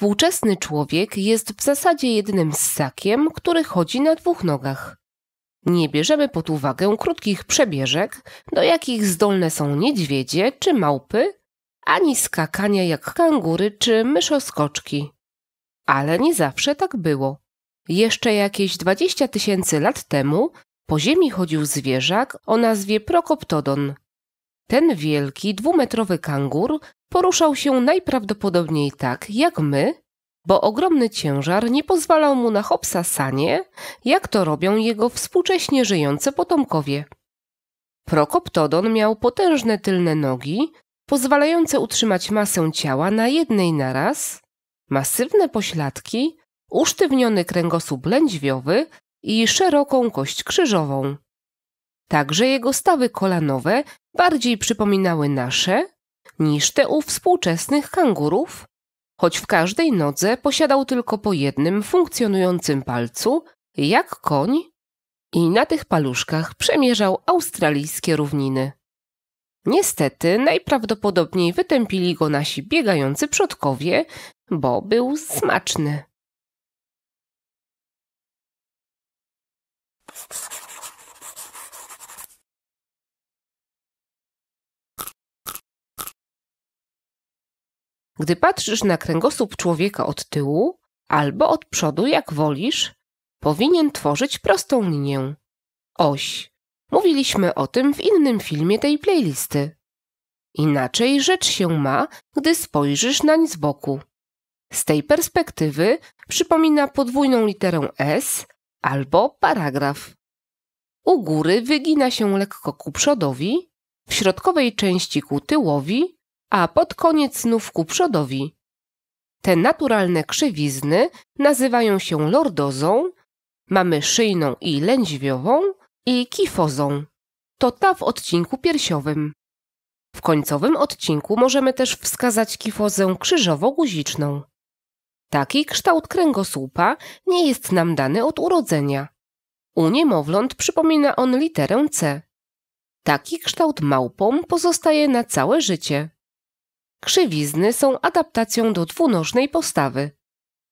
Współczesny człowiek jest w zasadzie jednym ssakiem, który chodzi na dwóch nogach. Nie bierzemy pod uwagę krótkich przebieżek, do jakich zdolne są niedźwiedzie czy małpy, ani skakania jak kangury czy myszoskoczki. Ale nie zawsze tak było. Jeszcze jakieś 20 tysięcy lat temu po ziemi chodził zwierzak o nazwie Prokoptodon, ten wielki, dwumetrowy kangur poruszał się najprawdopodobniej tak jak my, bo ogromny ciężar nie pozwalał mu na hopsa sanie, jak to robią jego współcześnie żyjące potomkowie. Prokoptodon miał potężne tylne nogi, pozwalające utrzymać masę ciała na jednej naraz, masywne pośladki, usztywniony kręgosłup lędźwiowy i szeroką kość krzyżową. Także jego stawy kolanowe bardziej przypominały nasze niż te u współczesnych kangurów, choć w każdej nodze posiadał tylko po jednym funkcjonującym palcu, jak koń, i na tych paluszkach przemierzał australijskie równiny. Niestety, najprawdopodobniej wytępili go nasi biegający przodkowie, bo był smaczny. Gdy patrzysz na kręgosłup człowieka od tyłu albo od przodu, jak wolisz, powinien tworzyć prostą linię. Oś. Mówiliśmy o tym w innym filmie tej playlisty. Inaczej rzecz się ma, gdy spojrzysz nań z boku. Z tej perspektywy przypomina podwójną literę S albo paragraf. U góry wygina się lekko ku przodowi, w środkowej części ku tyłowi, a pod koniec znów ku przodowi. Te naturalne krzywizny nazywają się lordozą, mamy szyjną i lędźwiową i kifozą. To ta w odcinku piersiowym. W końcowym odcinku możemy też wskazać kifozę krzyżowo-guziczną. Taki kształt kręgosłupa nie jest nam dany od urodzenia. U niemowląt przypomina on literę C. Taki kształt małpom pozostaje na całe życie. Krzywizny są adaptacją do dwunożnej postawy.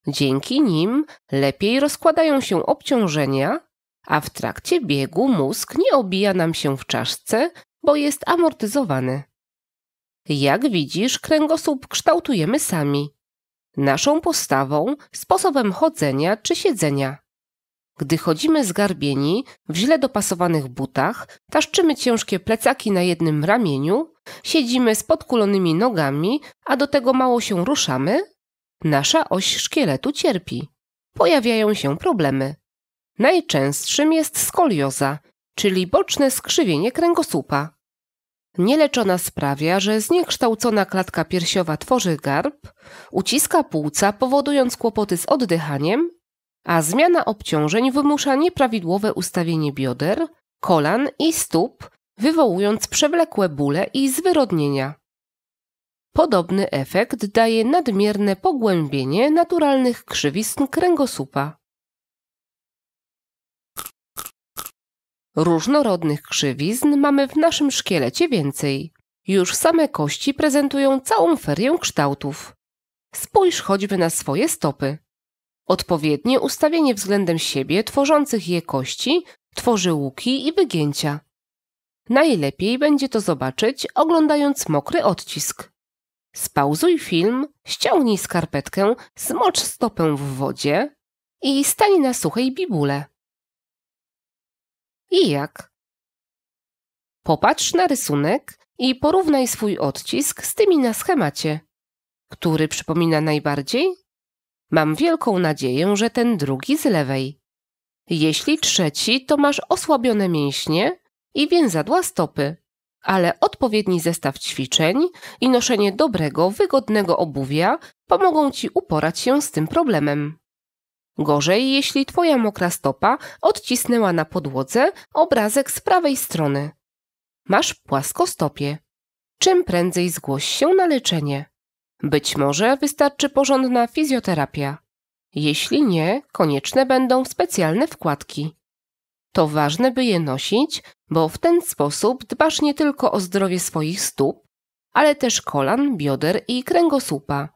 Dzięki nim lepiej rozkładają się obciążenia, a w trakcie biegu mózg nie obija nam się w czaszce, bo jest amortyzowany. Jak widzisz, kręgosłup kształtujemy sami. Naszą postawą, sposobem chodzenia czy siedzenia. Gdy chodzimy zgarbieni, w źle dopasowanych butach, taszczymy ciężkie plecaki na jednym ramieniu, siedzimy z podkulonymi nogami, a do tego mało się ruszamy, nasza oś szkieletu cierpi. Pojawiają się problemy. Najczęstszym jest skolioza, czyli boczne skrzywienie kręgosłupa. Nieleczona sprawia, że zniekształcona klatka piersiowa tworzy garb, uciska płuca, powodując kłopoty z oddychaniem, a zmiana obciążeń wymusza nieprawidłowe ustawienie bioder, kolan i stóp, wywołując przewlekłe bóle i zwyrodnienia. Podobny efekt daje nadmierne pogłębienie naturalnych krzywizn kręgosłupa. Różnorodnych krzywizn mamy w naszym szkielecie więcej. Już same kości prezentują całą ferię kształtów. Spójrz choćby na swoje stopy. Odpowiednie ustawienie względem siebie tworzących je kości tworzy łuki i wygięcia. Najlepiej będzie to zobaczyć oglądając mokry odcisk. Spauzuj film, ściągnij skarpetkę, zmocz stopę w wodzie i stań na suchej bibule. I jak? Popatrz na rysunek i porównaj swój odcisk z tymi na schemacie. Który przypomina najbardziej? Mam wielką nadzieję, że ten drugi z lewej. Jeśli trzeci, to masz osłabione mięśnie, i więzadła stopy. Ale odpowiedni zestaw ćwiczeń i noszenie dobrego, wygodnego obuwia pomogą Ci uporać się z tym problemem. Gorzej, jeśli Twoja mokra stopa odcisnęła na podłodze obrazek z prawej strony. Masz płaskostopie. Czym prędzej zgłoś się na leczenie. Być może wystarczy porządna fizjoterapia. Jeśli nie, konieczne będą specjalne wkładki. To ważne, by je nosić bo w ten sposób dbasz nie tylko o zdrowie swoich stóp, ale też kolan, bioder i kręgosłupa.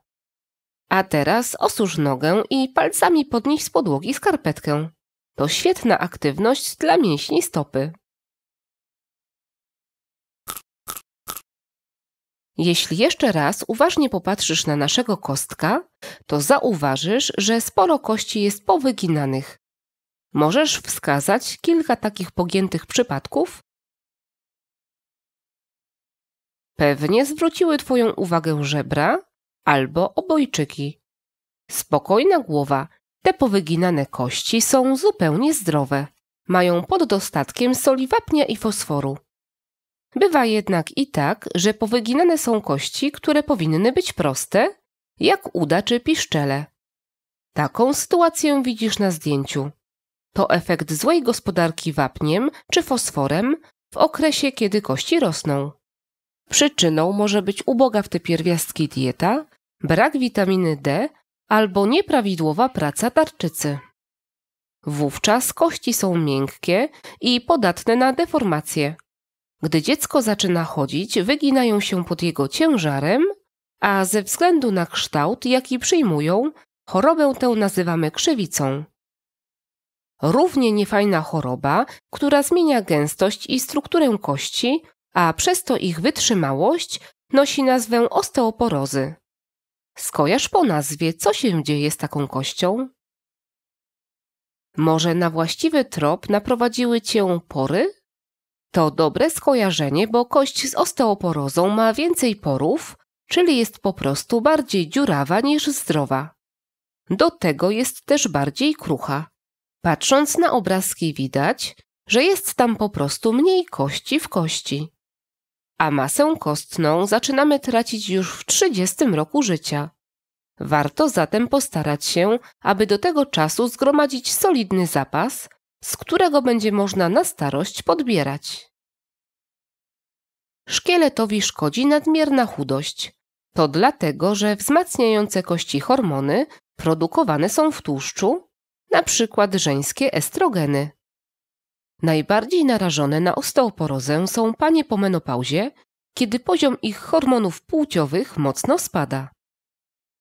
A teraz osusz nogę i palcami podnieś z podłogi skarpetkę. To świetna aktywność dla mięśni stopy. Jeśli jeszcze raz uważnie popatrzysz na naszego kostka, to zauważysz, że sporo kości jest powyginanych. Możesz wskazać kilka takich pogiętych przypadków? Pewnie zwróciły Twoją uwagę żebra albo obojczyki. Spokojna głowa, te powyginane kości są zupełnie zdrowe. Mają pod dostatkiem soli wapnia i fosforu. Bywa jednak i tak, że powyginane są kości, które powinny być proste, jak uda czy piszczele. Taką sytuację widzisz na zdjęciu. To efekt złej gospodarki wapniem czy fosforem w okresie, kiedy kości rosną. Przyczyną może być uboga w te pierwiastki dieta, brak witaminy D albo nieprawidłowa praca tarczycy. Wówczas kości są miękkie i podatne na deformacje. Gdy dziecko zaczyna chodzić, wyginają się pod jego ciężarem, a ze względu na kształt, jaki przyjmują, chorobę tę nazywamy krzywicą równie niefajna choroba, która zmienia gęstość i strukturę kości, a przez to ich wytrzymałość nosi nazwę osteoporozy. Skojarz po nazwie, co się dzieje z taką kością? Może na właściwy trop naprowadziły cię pory? To dobre skojarzenie, bo kość z osteoporozą ma więcej porów, czyli jest po prostu bardziej dziurawa niż zdrowa. Do tego jest też bardziej krucha. Patrząc na obrazki widać, że jest tam po prostu mniej kości w kości. A masę kostną zaczynamy tracić już w 30 roku życia. Warto zatem postarać się, aby do tego czasu zgromadzić solidny zapas, z którego będzie można na starość podbierać. Szkieletowi szkodzi nadmierna chudość. To dlatego, że wzmacniające kości hormony produkowane są w tłuszczu, na przykład żeńskie estrogeny. Najbardziej narażone na osteoporozę są panie po menopauzie, kiedy poziom ich hormonów płciowych mocno spada.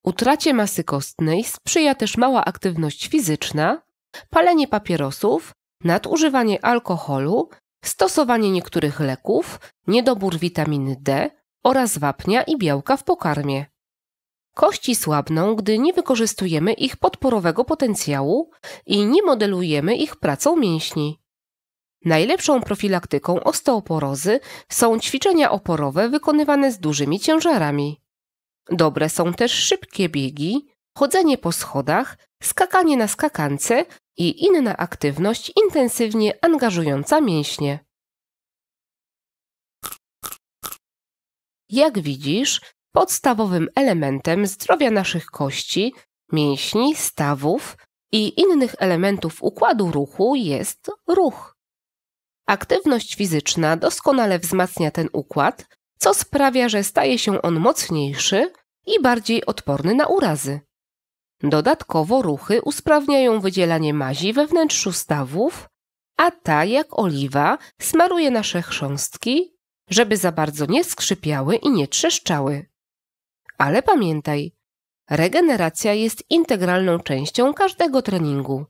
Utracie masy kostnej sprzyja też mała aktywność fizyczna, palenie papierosów, nadużywanie alkoholu, stosowanie niektórych leków, niedobór witaminy D oraz wapnia i białka w pokarmie. Kości słabną, gdy nie wykorzystujemy ich podporowego potencjału i nie modelujemy ich pracą mięśni. Najlepszą profilaktyką osteoporozy są ćwiczenia oporowe wykonywane z dużymi ciężarami. Dobre są też szybkie biegi, chodzenie po schodach, skakanie na skakance i inna aktywność intensywnie angażująca mięśnie. Jak widzisz, podstawowym elementem zdrowia naszych kości, mięśni, stawów i innych elementów układu ruchu jest ruch. Aktywność fizyczna doskonale wzmacnia ten układ, co sprawia, że staje się on mocniejszy i bardziej odporny na urazy. Dodatkowo ruchy usprawniają wydzielanie mazi we wnętrzu stawów, a ta, jak oliwa, smaruje nasze chrząstki, żeby za bardzo nie skrzypiały i nie trzeszczały. Ale pamiętaj, regeneracja jest integralną częścią każdego treningu.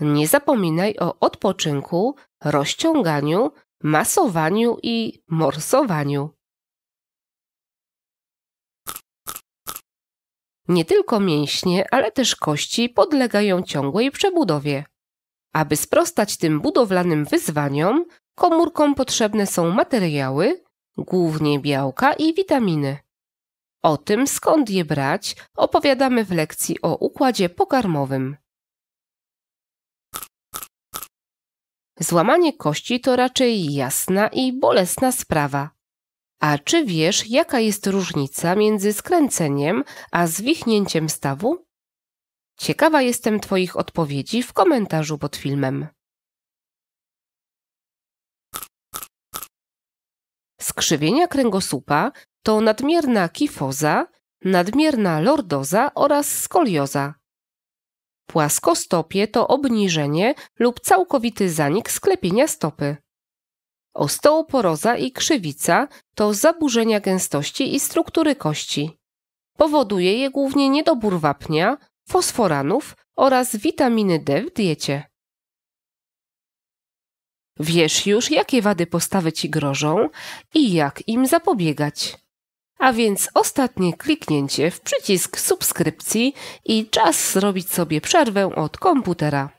Nie zapominaj o odpoczynku, rozciąganiu, masowaniu i morsowaniu. Nie tylko mięśnie, ale też kości podlegają ciągłej przebudowie. Aby sprostać tym budowlanym wyzwaniom, komórkom potrzebne są materiały, głównie białka i witaminy. O tym, skąd je brać, opowiadamy w lekcji o układzie pokarmowym. Złamanie kości to raczej jasna i bolesna sprawa. A czy wiesz, jaka jest różnica między skręceniem a zwichnięciem stawu? Ciekawa jestem Twoich odpowiedzi w komentarzu pod filmem. Skrzywienia kręgosłupa to nadmierna kifoza, nadmierna lordoza oraz skolioza. Płaskostopie to obniżenie lub całkowity zanik sklepienia stopy. Osteoporoza i krzywica to zaburzenia gęstości i struktury kości. Powoduje je głównie niedobór wapnia, fosforanów oraz witaminy D w diecie. Wiesz już, jakie wady postawy ci grożą i jak im zapobiegać. A więc ostatnie kliknięcie w przycisk subskrypcji i czas zrobić sobie przerwę od komputera.